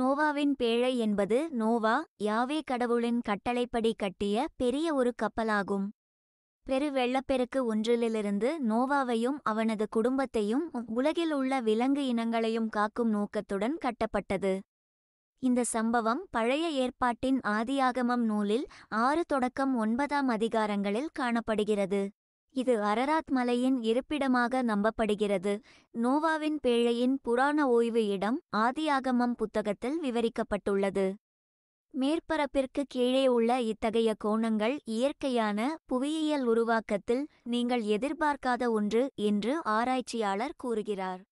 நோவாவின் பேழை என்பது நோவா யாவே கடவுளின் கட்டளைப்படி கட்டிய பெரிய ஒரு கப்பலாகும் பெரு வெள்ளப்பெருக்கு ஒன்றிலிருந்து நோவாவையும் அவனது குடும்பத்தையும் உலகில் உள்ள விலங்கு இனங்களையும் காக்கும் நோக்கத்துடன் கட்டப்பட்டது இந்த சம்பவம் பழைய ஏற்பாட்டின் ஆதியாகமம் நூலில் ஆறு தொடக்கம் ஒன்பதாம் அதிகாரங்களில் காணப்படுகிறது இது அரராத் மலையின் இருப்பிடமாக நம்பப்படுகிறது நோவாவின் பேழையின் புராண ஓய்வு இடம் ஆதியாகமம் புத்தகத்தில் விவரிக்கப்பட்டுள்ளது மேற்பரப்பிற்கு கீழே உள்ள இத்தகைய கோணங்கள் இயற்கையான புவியியல் உருவாக்கத்தில் நீங்கள் எதிர்பார்க்காத ஒன்று என்று ஆராய்ச்சியாளர் கூறுகிறார்